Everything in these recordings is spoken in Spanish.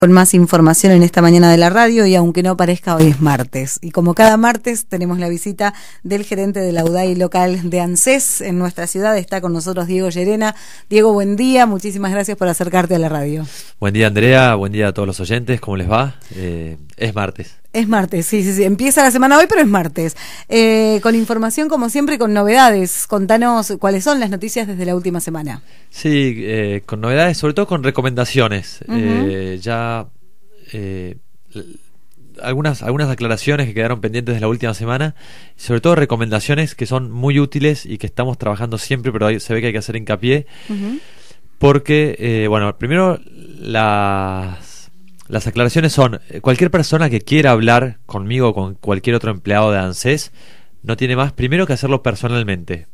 con más información en esta mañana de la radio y aunque no parezca hoy es martes. Y como cada martes tenemos la visita del gerente de la UDAI local de ANSES en nuestra ciudad, está con nosotros Diego Llerena. Diego, buen día, muchísimas gracias por acercarte a la radio. Buen día Andrea, buen día a todos los oyentes, ¿cómo les va? Eh, es martes. Es martes, sí, sí, sí. Empieza la semana hoy, pero es martes. Eh, con información, como siempre, con novedades. Contanos cuáles son las noticias desde la última semana. Sí, eh, con novedades, sobre todo con recomendaciones. eh, ya eh, algunas, algunas aclaraciones que quedaron pendientes de la última semana, sobre todo recomendaciones que son muy útiles y que estamos trabajando siempre, pero se ve que hay que hacer hincapié. Porque, eh, bueno, primero las las aclaraciones son, eh, cualquier persona que quiera hablar conmigo o con cualquier otro empleado de ANSES, no tiene más primero que hacerlo personalmente.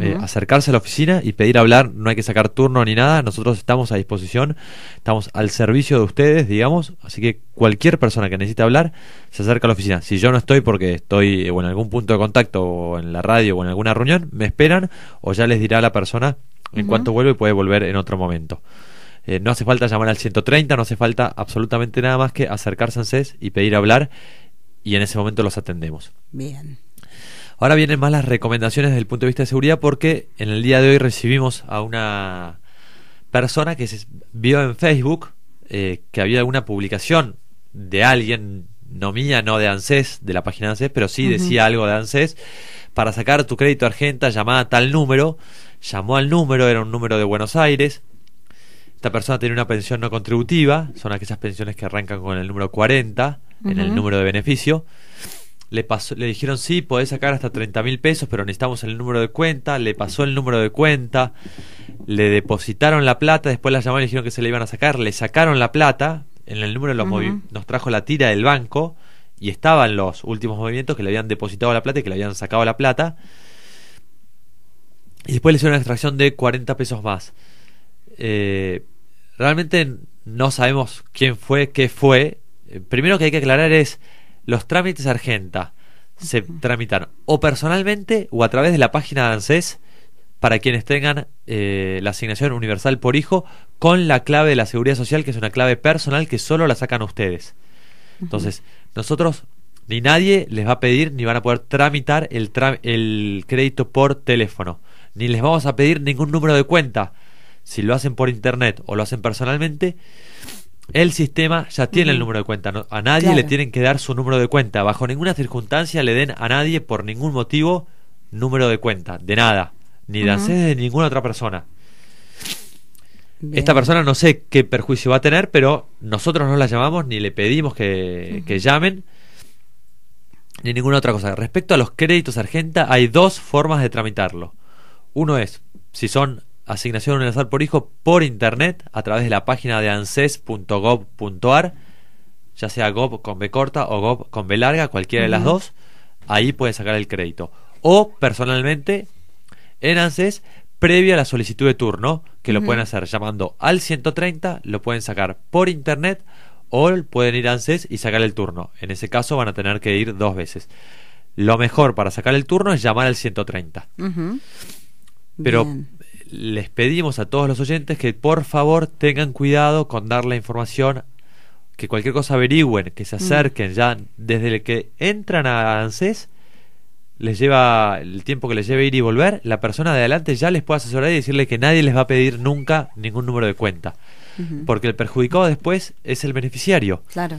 Eh, acercarse a la oficina y pedir hablar, no hay que sacar turno ni nada, nosotros estamos a disposición, estamos al servicio de ustedes, digamos, así que cualquier persona que necesite hablar se acerca a la oficina. Si yo no estoy porque estoy eh, o en algún punto de contacto o en la radio o en alguna reunión, me esperan o ya les dirá la persona en cuanto vuelvo y puede volver en otro momento. Eh, no hace falta llamar al 130, no hace falta absolutamente nada más que acercarse a ANSES y pedir hablar y en ese momento los atendemos. Bien. Ahora vienen más las recomendaciones desde el punto de vista de seguridad porque en el día de hoy recibimos a una persona que se vio en Facebook eh, que había alguna publicación de alguien, no mía, no de ANSES, de la página de ANSES, pero sí decía algo de ANSES, para sacar tu crédito Argenta llamada a tal número, llamó al número, era un número de Buenos Aires, esta persona tiene una pensión no contributiva, son aquellas pensiones que arrancan con el número 40 en el número de beneficio. Le, pasó, le dijeron, sí, podés sacar hasta 30 mil pesos, pero necesitamos el número de cuenta. Le pasó el número de cuenta, le depositaron la plata, después la llamaron y dijeron que se le iban a sacar, le sacaron la plata, en el número los nos trajo la tira del banco y estaban los últimos movimientos que le habían depositado la plata y que le habían sacado la plata. Y después le hicieron una extracción de 40 pesos más. Eh, realmente no sabemos quién fue, qué fue. Eh, primero que hay que aclarar es los trámites Argenta se tramitan o personalmente o a través de la página de ANSES para quienes tengan eh, la asignación universal por hijo con la clave de la seguridad social, que es una clave personal que solo la sacan ustedes. Entonces, nosotros ni nadie les va a pedir ni van a poder tramitar el crédito por teléfono, ni les vamos a pedir ningún número de cuenta si lo hacen por internet o lo hacen personalmente, el sistema ya tiene el número de cuenta. a nadie le tienen que dar su número de cuenta. Bajo ninguna circunstancia le den a nadie, por ningún motivo, número de cuenta. De nada. Ni de de ninguna otra persona. Esta persona no sé qué perjuicio va a tener, pero nosotros no la llamamos ni le pedimos que, que llamen ni ninguna otra cosa. Respecto a los créditos argentas hay dos formas de tramitarlo. Uno es si son asignación universal por hijo por internet a través de la página de anses.gov.ar, ya sea gov con B corta o gov con B larga, cualquiera de las dos, ahí puede sacar el crédito. O personalmente en ANSES previa a la solicitud de turno, que lo pueden hacer llamando al 130, lo pueden sacar por internet o pueden ir a ANSES y sacar el turno. En ese caso van a tener que ir dos veces. Lo mejor para sacar el turno es llamar al 130. Pero les pedimos a todos los oyentes que por favor tengan cuidado con dar la información, que cualquier cosa averigüen, que se mm. acerquen ya desde el que entran a ANSES les lleva el tiempo que les lleve ir y volver, la persona de adelante ya les puede asesorar y decirle que nadie les va a pedir nunca ningún número de cuenta. Porque el perjudicado después es el beneficiario. Claro.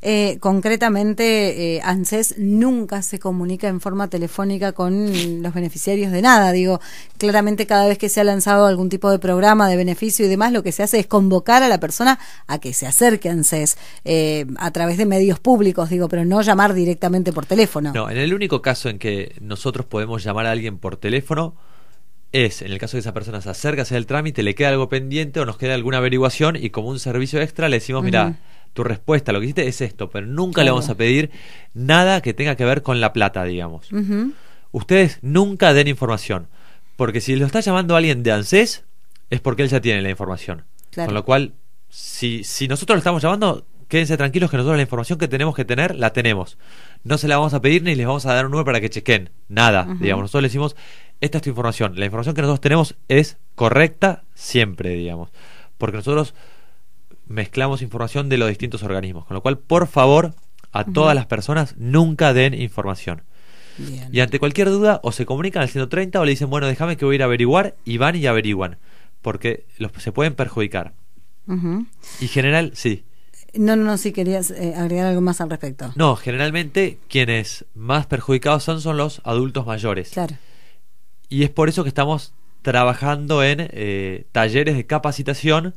Eh, concretamente, eh, ANSES nunca se comunica en forma telefónica con los beneficiarios de nada. Digo, claramente cada vez que se ha lanzado algún tipo de programa de beneficio y demás, lo que se hace es convocar a la persona a que se acerque a ANSES eh, a través de medios públicos, digo, pero no llamar directamente por teléfono. No, en el único caso en que nosotros podemos llamar a alguien por teléfono, es, en el caso de que esa persona se acerca, hacer el trámite, le queda algo pendiente o nos queda alguna averiguación y como un servicio extra le decimos, mira, tu respuesta, lo que hiciste es esto, pero nunca le vamos a pedir nada que tenga que ver con la plata, digamos. Ustedes nunca den información, porque si lo está llamando alguien de ANSES, es porque él ya tiene la información. Con lo cual, si, si nosotros lo estamos llamando, quédense tranquilos que nosotros la información que tenemos que tener, la tenemos. No se la vamos a pedir ni les vamos a dar un número para que chequen. Nada, digamos. Nosotros le decimos, esta es tu información. La información que nosotros tenemos es correcta siempre, digamos. Porque nosotros mezclamos información de los distintos organismos. Con lo cual, por favor, a todas las personas nunca den información. Bien. Y ante cualquier duda, o se comunican al 130 o le dicen, bueno, déjame que voy a ir a averiguar, y van y averiguan, porque los, se pueden perjudicar. Y general, sí. No, no, no, si querías eh, agregar algo más al respecto. No, generalmente quienes más perjudicados son son los adultos mayores. Claro. Y es por eso que estamos trabajando en eh, talleres de capacitación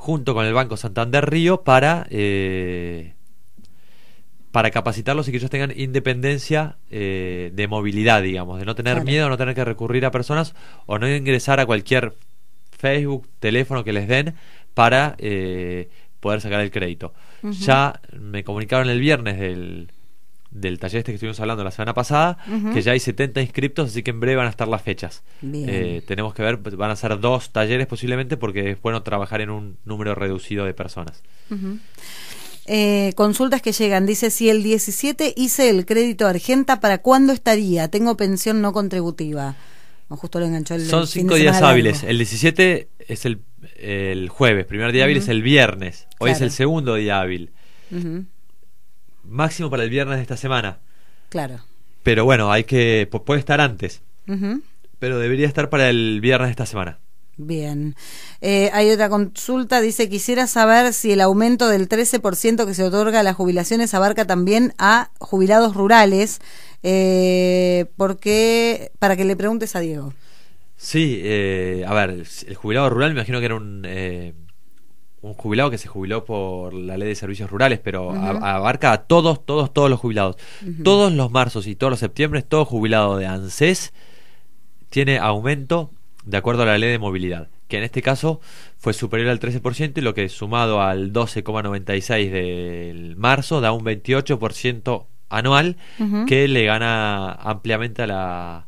junto con el Banco Santander Río para, eh, para capacitarlos y que ellos tengan independencia eh, de movilidad, digamos, de no tener miedo, no tener que recurrir a personas o no ingresar a cualquier Facebook, teléfono que les den para eh, poder sacar el crédito. Ya me comunicaron el viernes del del taller este que estuvimos hablando la semana pasada, que ya hay 70 inscriptos, así que en breve van a estar las fechas. Eh, tenemos que ver, van a ser dos talleres posiblemente, porque es bueno trabajar en un número reducido de personas. Eh, consultas que llegan, dice, si el 17 hice el crédito Argenta, ¿para cuándo estaría? Tengo pensión no contributiva. justo lo enganchó el Son cinco días hábiles. El 17 es el, el jueves, primer día hábil es el viernes, hoy es el segundo día hábil máximo para el viernes de esta semana. Claro. Pero bueno, hay que puede estar antes. Pero debería estar para el viernes de esta semana. Bien. Eh, hay otra consulta, dice, quisiera saber si el aumento del 13% que se otorga a las jubilaciones abarca también a jubilados rurales, eh, porque, para que le preguntes a Diego. Sí, eh, a ver, el jubilado rural me imagino que era un eh, un jubilado que se jubiló por la ley de servicios rurales, pero abarca a todos, todos, todos los jubilados. Todos los marzos y todos los septiembre, todo jubilado de ANSES tiene aumento de acuerdo a la ley de movilidad, que en este caso fue superior al 13% y lo que sumado al 12,96 del marzo da un 28% anual que le gana ampliamente a la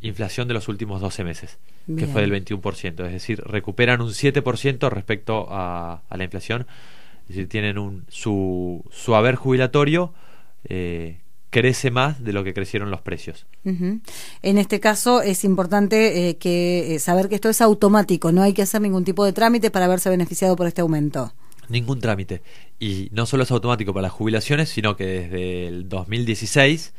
inflación de los últimos 12 meses, que fue del 21%. Es decir, recuperan un 7% respecto a, la inflación. Es decir, tienen un, su, su haber jubilatorio eh, crece más de lo que crecieron los precios. En este caso es importante eh, que eh, saber que esto es automático, no hay que hacer ningún tipo de trámite para haberse beneficiado por este aumento. Ningún trámite. Y no solo es automático para las jubilaciones, sino que desde el 2016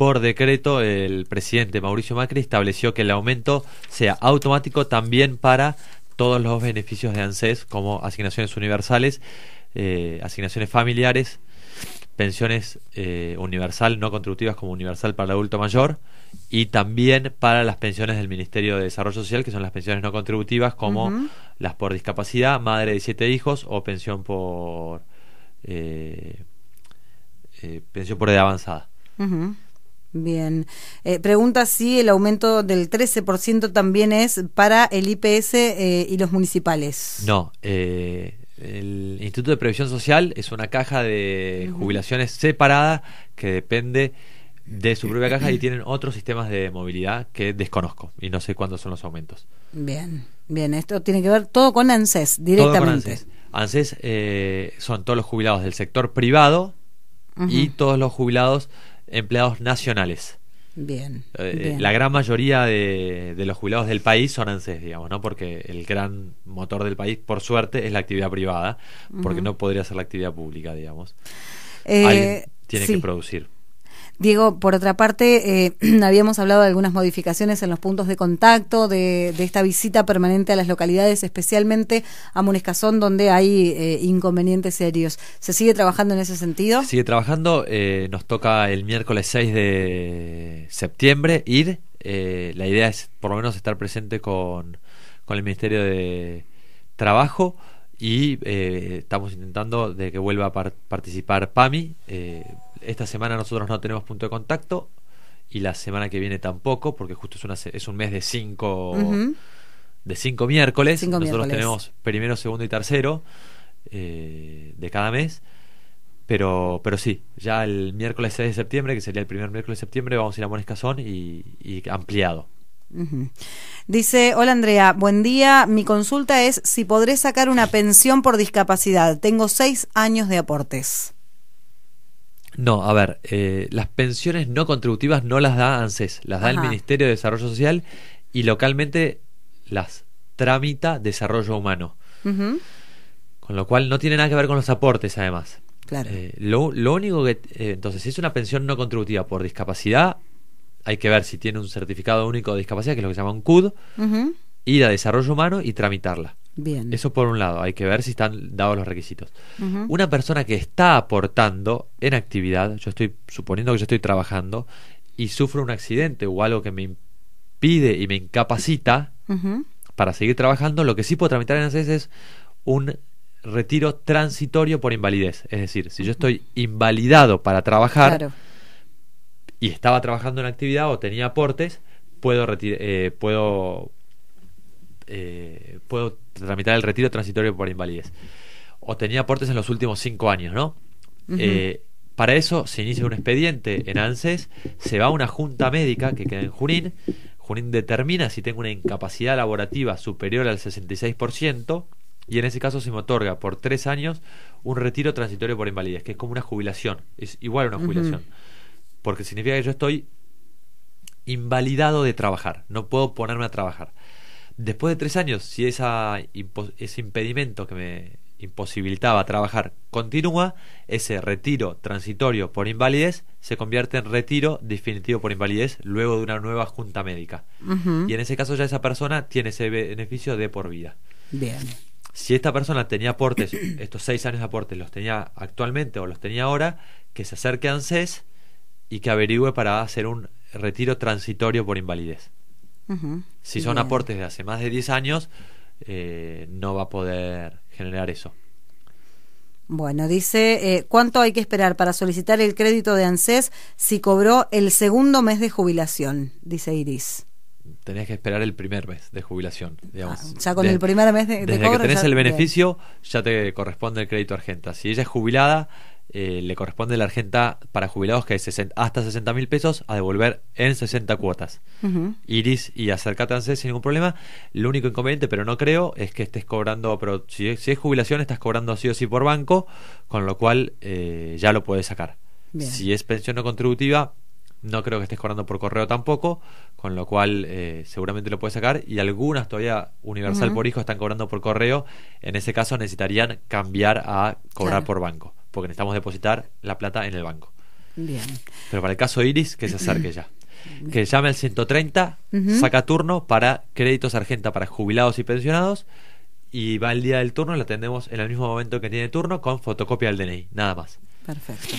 por decreto el presidente Mauricio Macri estableció que el aumento sea automático también para todos los beneficios de ANSES como asignaciones universales, eh, asignaciones familiares, pensiones eh, universal no contributivas como universal para el adulto mayor y también para las pensiones del Ministerio de Desarrollo Social, que son las pensiones no contributivas como las por discapacidad, madre de siete hijos o pensión por, eh, pensión por edad avanzada. Bien. Eh, pregunta si el aumento del 13% también es para el IPS eh, y los municipales. No. Eh, el Instituto de Previsión Social es una caja de jubilaciones separada que depende de su propia caja y tienen otros sistemas de movilidad que desconozco y no sé cuándo son los aumentos. Bien, bien, esto tiene que ver todo con ANSES directamente. ANSES, son todos los jubilados del sector privado y todos los jubilados empleados nacionales. Eh, eh, bien, La gran mayoría de, los jubilados del país son ANSES, digamos, ¿no? Porque el gran motor del país, por suerte, es la actividad privada, porque no podría ser la actividad pública, digamos. Eh, Alguien tiene que producir. Diego, por otra parte, eh, habíamos hablado de algunas modificaciones en los puntos de contacto, de, esta visita permanente a las localidades, especialmente a Munescazón, donde hay eh, inconvenientes serios. ¿Se sigue trabajando en ese sentido? Sigue trabajando. Eh, nos toca el miércoles 6 de septiembre ir. la idea es por lo menos estar presente con, el Ministerio de Trabajo y estamos intentando de que vuelva a participar PAMI esta semana nosotros no tenemos punto de contacto y la semana que viene tampoco, porque justo es, una, es un mes de cinco, de cinco miércoles. nosotros tenemos primero, segundo y tercero eh, de cada mes. Pero, pero sí, ya el miércoles 6 de septiembre, que sería el primer miércoles de septiembre, vamos a ir a Monescazón y, ampliado. Dice, hola Andrea, buen día. Mi consulta es si podré sacar una pensión por discapacidad. Tengo seis años de aportes. No, a ver, eh, las pensiones no contributivas no las da ANSES, las da el Ministerio de Desarrollo Social y localmente las tramita Desarrollo Humano. Con lo cual no tiene nada que ver con los aportes, además. Claro. Eh, lo, único que. Eh, entonces, si es una pensión no contributiva por discapacidad, hay que ver si tiene un certificado único de discapacidad, que es lo que se llama un CUD, ir a desarrollo humano y tramitarla. Eso por un lado, hay que ver si están dados los requisitos. Una persona que está aportando en actividad, yo estoy suponiendo que yo estoy trabajando y sufro un accidente o algo que me impide y me incapacita para seguir trabajando, lo que sí puedo tramitar en ACES es un retiro transitorio por invalidez. Es decir, si yo estoy invalidado para trabajar y estaba trabajando en actividad o tenía aportes, puedo, eh, puedo, eh, puedo tramitar el retiro transitorio por invalidez. O tenía aportes en los últimos cinco años, ¿no? Eh, para eso se inicia un expediente en ANSES, se va a una junta médica que queda en Junín. Junín determina si tengo una incapacidad laborativa superior al 66% y en ese caso se me otorga por tres años un retiro transitorio por invalidez, que es como una jubilación, es igual a una jubilación, porque significa que yo estoy invalidado de trabajar, no puedo ponerme a trabajar. Después de tres años, si ese impedimento que me imposibilitaba trabajar continúa, ese retiro transitorio por invalidez se convierte en retiro definitivo por invalidez luego de una nueva junta médica. Y en ese caso ya esa persona tiene ese beneficio de por vida. Bien. Si esta persona tenía aportes, estos seis años de aportes los tenía actualmente o los tenía ahora, que se acerque a ANSES y que averigüe para hacer un retiro transitorio por invalidez. Si son aportes de hace más de 10 años, eh, no va a poder generar eso. Bueno, dice, eh, ¿cuánto hay que esperar para solicitar el crédito de ANSES si cobró el segundo mes de jubilación? Dice Iris. Tenés que esperar el primer mes de jubilación, digamos. Ah, ya con el primer mes de, desde que tenés el beneficio, ya te corresponde el crédito Argenta. Si ella es jubilada, eh, le corresponde la argenta para jubilados que es hasta 60 mil pesos a devolver en 60 cuotas. Iris y acercate sin ningún problema. Lo único inconveniente, pero no creo, es que estés cobrando, pero si, es jubilación, estás cobrando sí o sí por banco, con lo cual eh, ya lo puedes sacar. Si es pensión no contributiva, no creo que estés cobrando por correo tampoco, con lo cual eh, seguramente lo puedes sacar. Y algunas todavía Universal por Hijo están cobrando por correo. En ese caso necesitarían cambiar a cobrar por banco porque necesitamos depositar la plata en el banco. Bien. Pero para el caso Iris, que se acerque ya. Que llame al 130, saca turno para créditos Argenta para jubilados y pensionados y va el día del turno, la atendemos en el mismo momento que tiene turno con fotocopia del DNI, nada más. Perfecto.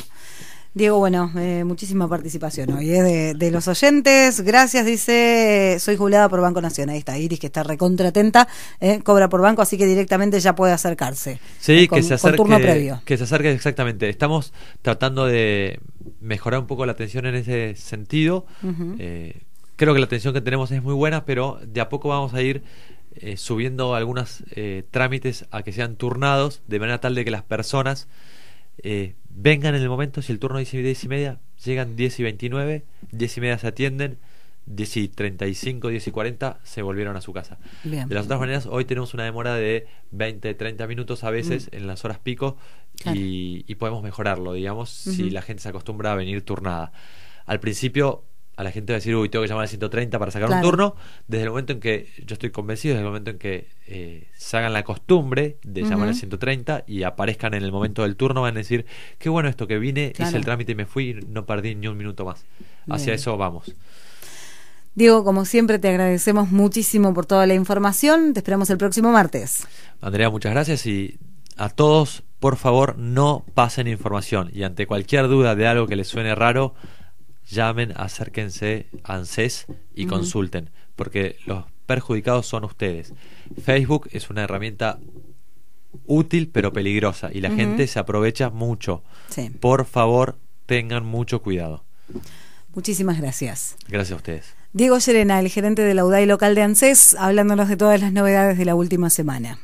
Diego, bueno, eh, muchísima participación hoy eh, de, los oyentes. Gracias, dice, soy jubilada por Banco nacionalista Ahí Iris, que está recontratenta, ¿eh? cobra por banco, así que directamente ya puede acercarse. Eh, sí, que se acerque. turno previo. Que se acerque, exactamente. Estamos tratando de mejorar un poco la atención en ese sentido. creo que la atención que tenemos es muy buena, pero de a poco vamos a ir subiendo algunos trámites a que sean turnados, de manera tal de que las personas eh, vengan en el momento, si el turno dice 10 y media, llegan 10 y 29, 10 y media se atienden, 10 y 35, 10 y 40 se volvieron a su casa. De las otras maneras, hoy tenemos una demora de 20, 30 minutos a veces mm. en las horas pico y, podemos mejorarlo, digamos, si la gente se acostumbra a venir turnada. Al principio a la gente va a decir, uy, tengo que llamar al 130 para sacar un turno, desde el momento en que, yo estoy convencido, desde el momento en que eh, se hagan la costumbre de llamar al 130 y aparezcan en el momento del turno, van a decir, qué bueno esto que vine, hice el trámite y me fui y no perdí ni un minuto más. Hacia eso vamos. Diego, como siempre, te agradecemos muchísimo por toda la información. Te esperamos el próximo martes. Andrea, muchas gracias y a todos, por favor, no pasen información. Y ante cualquier duda de algo que les suene raro, llamen, acérquense a ANSES y consulten, porque los perjudicados son ustedes. Facebook es una herramienta útil pero peligrosa y la gente se aprovecha mucho. Por favor, tengan mucho cuidado. Muchísimas gracias. Gracias a ustedes. Diego Serena, el gerente de la UDAI local de ANSES, hablándonos de todas las novedades de la última semana.